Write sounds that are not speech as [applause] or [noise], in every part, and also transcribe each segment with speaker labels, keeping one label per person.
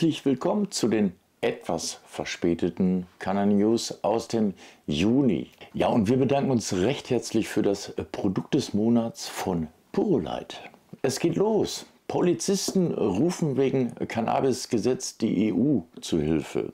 Speaker 1: Herzlich willkommen zu den etwas verspäteten Canna News aus dem Juni. Ja, und wir bedanken uns recht herzlich für das Produkt des Monats von Purolight. Es geht los. Polizisten rufen wegen Cannabisgesetz die EU zu Hilfe.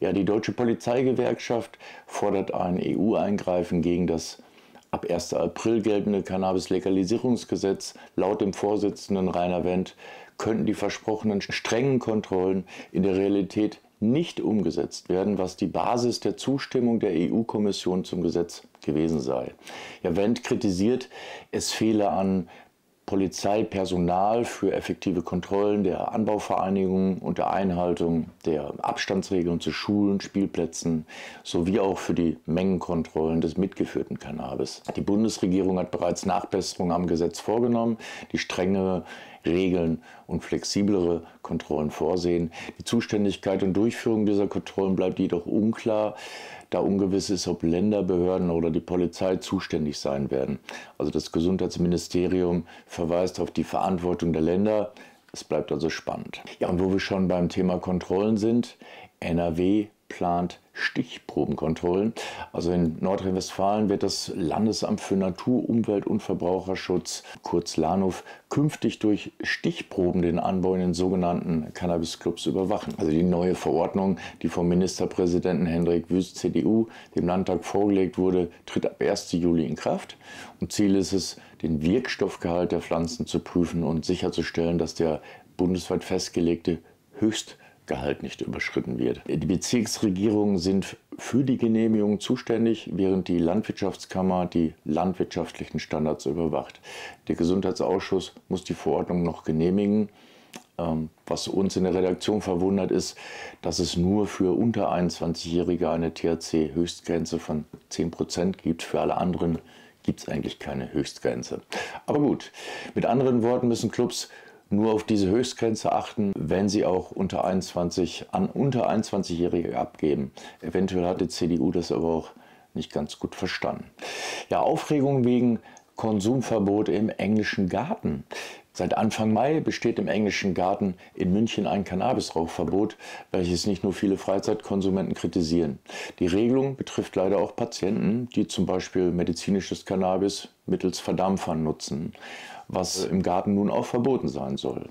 Speaker 1: Ja, die deutsche Polizeigewerkschaft fordert ein EU-Eingreifen gegen das ab 1. April geltende Cannabis-Legalisierungsgesetz. Laut dem Vorsitzenden Rainer Wendt könnten die versprochenen strengen Kontrollen in der Realität nicht umgesetzt werden, was die Basis der Zustimmung der EU-Kommission zum Gesetz gewesen sei. Ja, Wendt kritisiert, es fehle an Polizeipersonal für effektive Kontrollen der Anbauvereinigungen unter Einhaltung der Abstandsregeln zu Schulen, Spielplätzen sowie auch für die Mengenkontrollen des mitgeführten Cannabis. Die Bundesregierung hat bereits Nachbesserungen am Gesetz vorgenommen. Die strenge Regeln und flexiblere Kontrollen vorsehen. Die Zuständigkeit und Durchführung dieser Kontrollen bleibt jedoch unklar, da ungewiss ist, ob Länderbehörden oder die Polizei zuständig sein werden. Also das Gesundheitsministerium verweist auf die Verantwortung der Länder. Es bleibt also spannend. Ja, und wo wir schon beim Thema Kontrollen sind, NRW plant Stichprobenkontrollen. Also in Nordrhein-Westfalen wird das Landesamt für Natur, Umwelt und Verbraucherschutz, kurz LANUF, künftig durch Stichproben den Anbau in den sogenannten Cannabis-Clubs überwachen. Also die neue Verordnung, die vom Ministerpräsidenten Hendrik Wüst, CDU, dem Landtag vorgelegt wurde, tritt ab 1. Juli in Kraft. Und Ziel ist es, den Wirkstoffgehalt der Pflanzen zu prüfen und sicherzustellen, dass der bundesweit festgelegte höchst Gehalt nicht überschritten wird. Die Bezirksregierungen sind für die Genehmigung zuständig, während die Landwirtschaftskammer die landwirtschaftlichen Standards überwacht. Der Gesundheitsausschuss muss die Verordnung noch genehmigen. Ähm, was uns in der Redaktion verwundert ist, dass es nur für unter 21-Jährige eine THC-Höchstgrenze von 10% gibt. Für alle anderen gibt es eigentlich keine Höchstgrenze. Aber gut, mit anderen Worten müssen Clubs nur auf diese Höchstgrenze achten, wenn sie auch unter 21 an unter 21-Jährige abgeben. Eventuell hat die CDU das aber auch nicht ganz gut verstanden. Ja, Aufregung wegen Konsumverbot im englischen Garten. Seit Anfang Mai besteht im Englischen Garten in München ein Cannabisrauchverbot, welches nicht nur viele Freizeitkonsumenten kritisieren. Die Regelung betrifft leider auch Patienten, die zum Beispiel medizinisches Cannabis mittels Verdampfern nutzen, was im Garten nun auch verboten sein soll.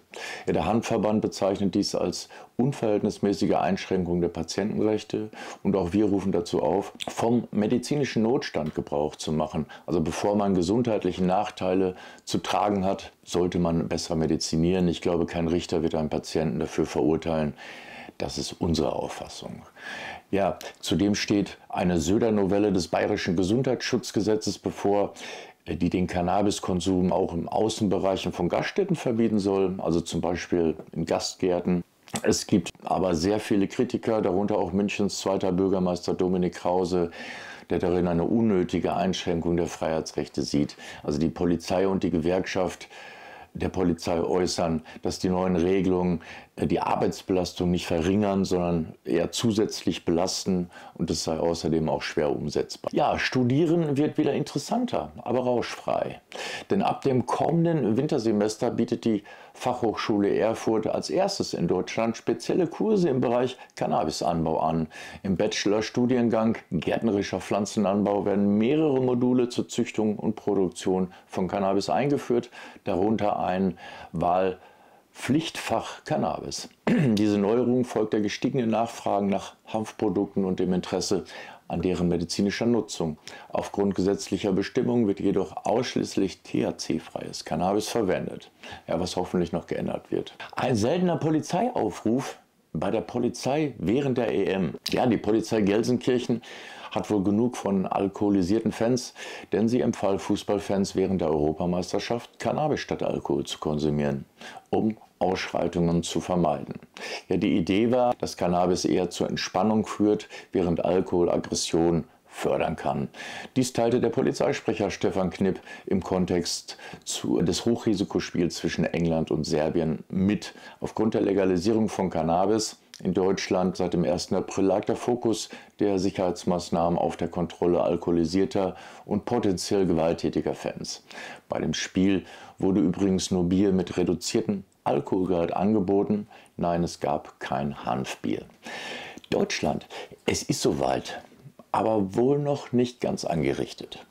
Speaker 1: Der Handverband bezeichnet dies als unverhältnismäßige Einschränkung der Patientenrechte und auch wir rufen dazu auf, vom medizinischen Notstand Gebrauch zu machen. Also bevor man gesundheitliche Nachteile zu tragen hat, sollte man man besser medizinieren. Ich glaube, kein Richter wird einen Patienten dafür verurteilen. Das ist unsere Auffassung. Ja, zudem steht eine Söder-Novelle des Bayerischen Gesundheitsschutzgesetzes bevor, äh, die den Cannabiskonsum auch im Außenbereichen von Gaststätten verbieten soll, also zum Beispiel in Gastgärten. Es gibt aber sehr viele Kritiker, darunter auch Münchens zweiter Bürgermeister Dominik Krause, der darin eine unnötige Einschränkung der Freiheitsrechte sieht. Also die Polizei und die Gewerkschaft der Polizei äußern, dass die neuen Regelungen äh, die Arbeitsbelastung nicht verringern, sondern eher zusätzlich belasten und es sei außerdem auch schwer umsetzbar. Ja, Studieren wird wieder interessanter, aber rauschfrei. Denn ab dem kommenden Wintersemester bietet die Fachhochschule Erfurt als erstes in Deutschland spezielle Kurse im Bereich Cannabisanbau an. Im Bachelorstudiengang Gärtnerischer Pflanzenanbau werden mehrere Module zur Züchtung und Produktion von Cannabis eingeführt, darunter ein Wahl Pflichtfach Cannabis. [clears throat] Diese Neuerung folgt der gestiegenen Nachfrage nach Hanfprodukten und dem Interesse an deren medizinischer Nutzung. Aufgrund gesetzlicher Bestimmungen wird jedoch ausschließlich THC-freies Cannabis verwendet, ja, was hoffentlich noch geändert wird. Ein seltener Polizeiaufruf bei der Polizei während der EM. Ja, die Polizei Gelsenkirchen hat wohl genug von alkoholisierten Fans, denn sie empfahl Fußballfans während der Europameisterschaft, Cannabis statt Alkohol zu konsumieren, um Ausschreitungen zu vermeiden. Ja, die Idee war, dass Cannabis eher zur Entspannung führt, während Alkohol Aggression fördern kann. Dies teilte der Polizeisprecher Stefan Knipp im Kontext zu, des Hochrisikospiels zwischen England und Serbien mit. Aufgrund der Legalisierung von Cannabis in Deutschland seit dem 1. April lag der Fokus der Sicherheitsmaßnahmen auf der Kontrolle alkoholisierter und potenziell gewalttätiger Fans. Bei dem Spiel wurde übrigens nur Bier mit reduziertem Alkoholgehalt angeboten. Nein, es gab kein Hanfbier. Deutschland, es ist soweit, aber wohl noch nicht ganz angerichtet.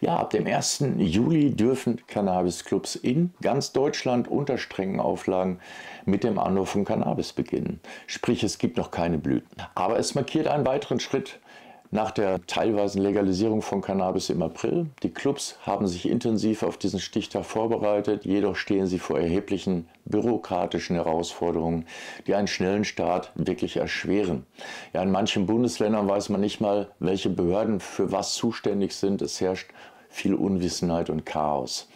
Speaker 1: Ja, ab dem 1. Juli dürfen Cannabis-Clubs in ganz Deutschland unter strengen Auflagen mit dem Anbau von Cannabis beginnen. Sprich, es gibt noch keine Blüten. Aber es markiert einen weiteren Schritt nach der teilweisen Legalisierung von Cannabis im April. Die Clubs haben sich intensiv auf diesen Stichtag vorbereitet, jedoch stehen sie vor erheblichen bürokratischen Herausforderungen, die einen schnellen Start wirklich erschweren. Ja, in manchen Bundesländern weiß man nicht mal, welche Behörden für was zuständig sind. Es herrscht viel Unwissenheit und Chaos.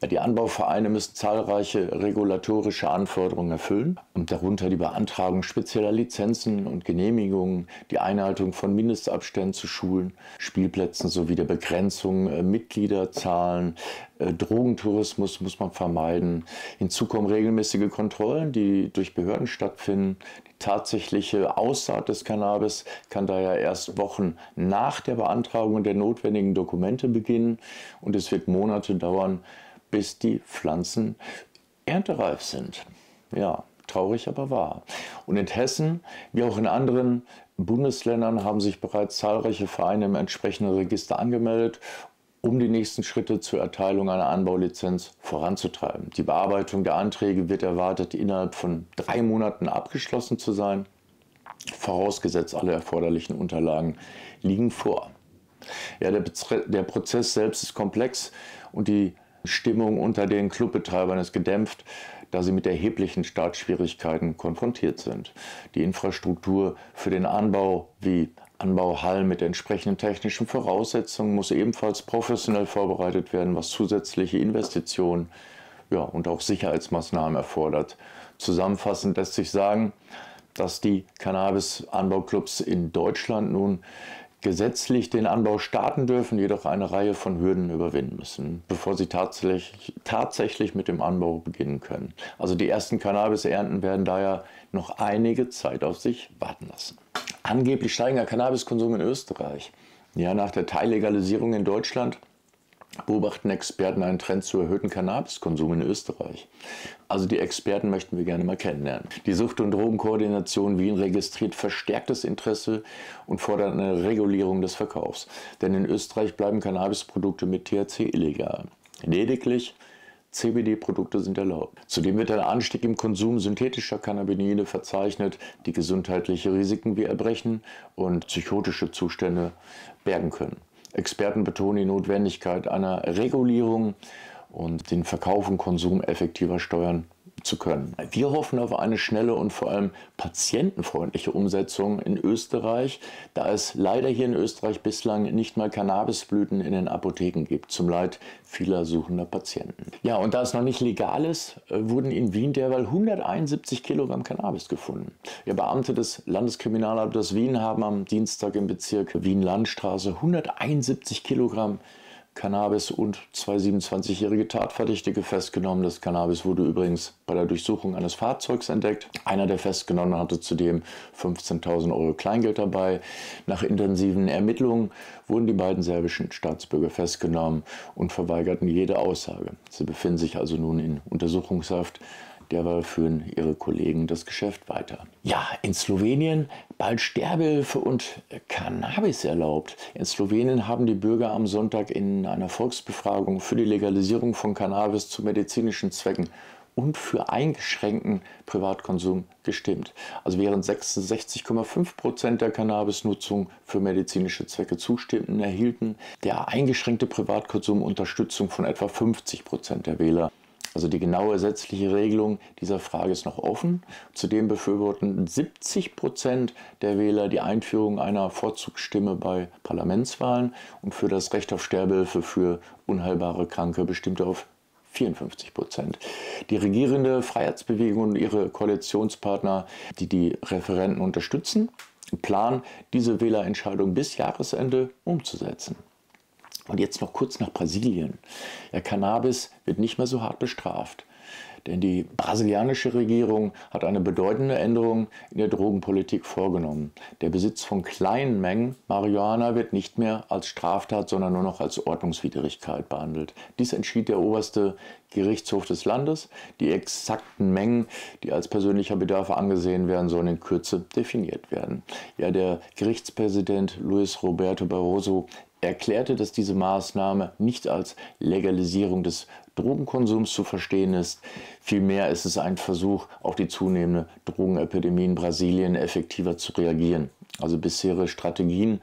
Speaker 1: Ja, die Anbauvereine müssen zahlreiche regulatorische Anforderungen erfüllen, und darunter die Beantragung spezieller Lizenzen und Genehmigungen, die Einhaltung von Mindestabständen zu Schulen, Spielplätzen sowie der Begrenzung äh, Mitgliederzahlen, äh, Drogentourismus muss man vermeiden. Hinzu kommen regelmäßige Kontrollen, die durch Behörden stattfinden, die tatsächliche Aussaat des Cannabis kann daher erst Wochen nach der Beantragung der notwendigen Dokumente beginnen und es wird Monate dauern, bis die Pflanzen erntereif sind. Ja, traurig, aber wahr. Und in Hessen, wie auch in anderen Bundesländern, haben sich bereits zahlreiche Vereine im entsprechenden Register angemeldet um die nächsten Schritte zur Erteilung einer Anbaulizenz voranzutreiben. Die Bearbeitung der Anträge wird erwartet, innerhalb von drei Monaten abgeschlossen zu sein, vorausgesetzt alle erforderlichen Unterlagen liegen vor. Ja, der, der Prozess selbst ist komplex und die Stimmung unter den Clubbetreibern ist gedämpft, da sie mit erheblichen Startschwierigkeiten konfrontiert sind. Die Infrastruktur für den Anbau wie Anbauhallen mit entsprechenden technischen Voraussetzungen muss ebenfalls professionell vorbereitet werden, was zusätzliche Investitionen ja, und auch Sicherheitsmaßnahmen erfordert. Zusammenfassend lässt sich sagen, dass die Cannabis-Anbauclubs in Deutschland nun gesetzlich den Anbau starten dürfen, jedoch eine Reihe von Hürden überwinden müssen, bevor sie tatsächlich, tatsächlich mit dem Anbau beginnen können. Also die ersten Cannabis-Ernten werden daher noch einige Zeit auf sich warten lassen angeblich steigender Cannabiskonsum in Österreich. Ja, nach der Teillegalisierung in Deutschland beobachten Experten einen Trend zu erhöhtem Cannabiskonsum in Österreich. Also die Experten möchten wir gerne mal kennenlernen. Die Sucht- und Drogenkoordination Wien registriert verstärktes Interesse und fordert eine Regulierung des Verkaufs. Denn in Österreich bleiben Cannabisprodukte mit THC illegal. Lediglich CBD-Produkte sind erlaubt. Zudem wird ein Anstieg im Konsum synthetischer Cannabinoide verzeichnet, die gesundheitliche Risiken wie Erbrechen und psychotische Zustände bergen können. Experten betonen die Notwendigkeit einer Regulierung und den Verkauf und Konsum effektiver steuern zu können. Wir hoffen auf eine schnelle und vor allem patientenfreundliche Umsetzung in Österreich, da es leider hier in Österreich bislang nicht mal Cannabisblüten in den Apotheken gibt, zum Leid vieler suchender Patienten. Ja, und da es noch nicht legal ist, äh, wurden in Wien derweil 171 Kilogramm Cannabis gefunden. Ja, Beamte des Landeskriminalamtes Wien haben am Dienstag im Bezirk Wien-Landstraße 171 Kilogramm Cannabis und zwei 27-jährige Tatverdächtige festgenommen. Das Cannabis wurde übrigens bei der Durchsuchung eines Fahrzeugs entdeckt. Einer der Festgenommenen hatte zudem 15.000 Euro Kleingeld dabei. Nach intensiven Ermittlungen wurden die beiden serbischen Staatsbürger festgenommen und verweigerten jede Aussage. Sie befinden sich also nun in Untersuchungshaft derweil führen ihre Kollegen das Geschäft weiter. Ja, in Slowenien bald Sterbehilfe und Cannabis erlaubt. In Slowenien haben die Bürger am Sonntag in einer Volksbefragung für die Legalisierung von Cannabis zu medizinischen Zwecken und für eingeschränkten Privatkonsum gestimmt. Also während 66,5 Prozent der Cannabisnutzung für medizinische Zwecke zustimmten, erhielten der eingeschränkte Privatkonsum Unterstützung von etwa 50 Prozent der Wähler. Also die genaue gesetzliche Regelung dieser Frage ist noch offen. Zudem befürworten 70 Prozent der Wähler die Einführung einer Vorzugsstimme bei Parlamentswahlen und für das Recht auf Sterbehilfe für unheilbare Kranke bestimmt auf 54 Prozent. Die regierende Freiheitsbewegung und ihre Koalitionspartner, die die Referenten unterstützen, planen, diese Wählerentscheidung bis Jahresende umzusetzen. Und jetzt noch kurz nach Brasilien. Ja, Cannabis wird nicht mehr so hart bestraft. Denn die brasilianische Regierung hat eine bedeutende Änderung in der Drogenpolitik vorgenommen. Der Besitz von kleinen Mengen Marihuana wird nicht mehr als Straftat, sondern nur noch als Ordnungswidrigkeit behandelt. Dies entschied der oberste Gerichtshof des Landes. Die exakten Mengen, die als persönlicher Bedarf angesehen werden, sollen in Kürze definiert werden. Ja, der Gerichtspräsident Luis Roberto Barroso erklärte, dass diese Maßnahme nicht als Legalisierung des Drogenkonsums zu verstehen ist. Vielmehr ist es ein Versuch, auf die zunehmende Drogenepidemie in Brasilien effektiver zu reagieren. Also bisherige Strategien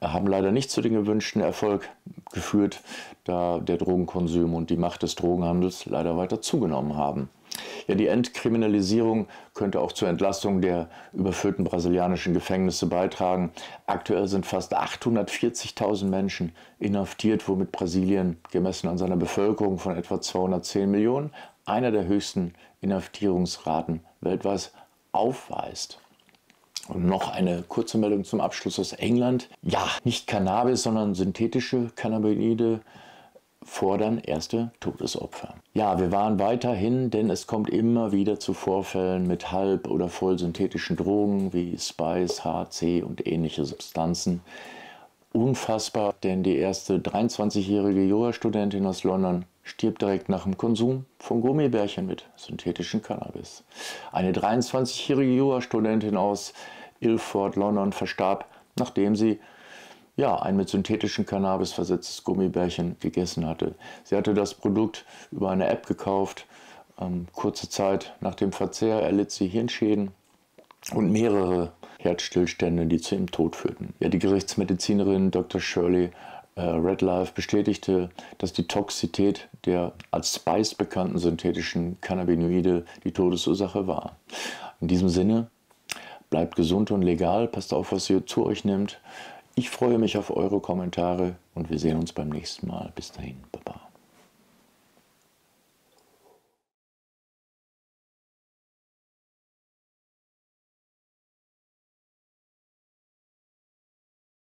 Speaker 1: äh, haben leider nicht zu dem gewünschten Erfolg geführt, da der Drogenkonsum und die Macht des Drogenhandels leider weiter zugenommen haben. Ja, die Entkriminalisierung könnte auch zur Entlastung der überfüllten brasilianischen Gefängnisse beitragen. Aktuell sind fast 840.000 Menschen inhaftiert, womit Brasilien gemessen an seiner Bevölkerung von etwa 210 Millionen einer der höchsten Inhaftierungsraten weltweit aufweist. Und noch eine kurze Meldung zum Abschluss aus England. Ja, nicht Cannabis, sondern synthetische Cannabinoide fordern erste Todesopfer. Ja, wir waren weiterhin, denn es kommt immer wieder zu Vorfällen mit halb- oder vollsynthetischen Drogen wie Spice, HC und ähnliche Substanzen. Unfassbar, denn die erste 23-jährige Jura-Studentin aus London stirbt direkt nach dem Konsum von Gummibärchen mit synthetischem Cannabis. Eine 23-jährige Jura-Studentin aus Ilford, London, verstarb, nachdem sie ja, ein mit synthetischem Cannabis versetztes Gummibärchen gegessen hatte. Sie hatte das Produkt über eine App gekauft. Ähm, kurze Zeit nach dem Verzehr erlitt sie Hirnschäden und mehrere Herzstillstände, die zu ihrem Tod führten. Ja, die Gerichtsmedizinerin Dr. Shirley äh, Redlife bestätigte, dass die Toxizität der als Spice bekannten synthetischen Cannabinoide die Todesursache war. In diesem Sinne, bleibt gesund und legal, passt auf, was ihr zu euch nehmt. Ich freue mich auf eure Kommentare und wir sehen uns beim nächsten Mal. Bis dahin, Baba.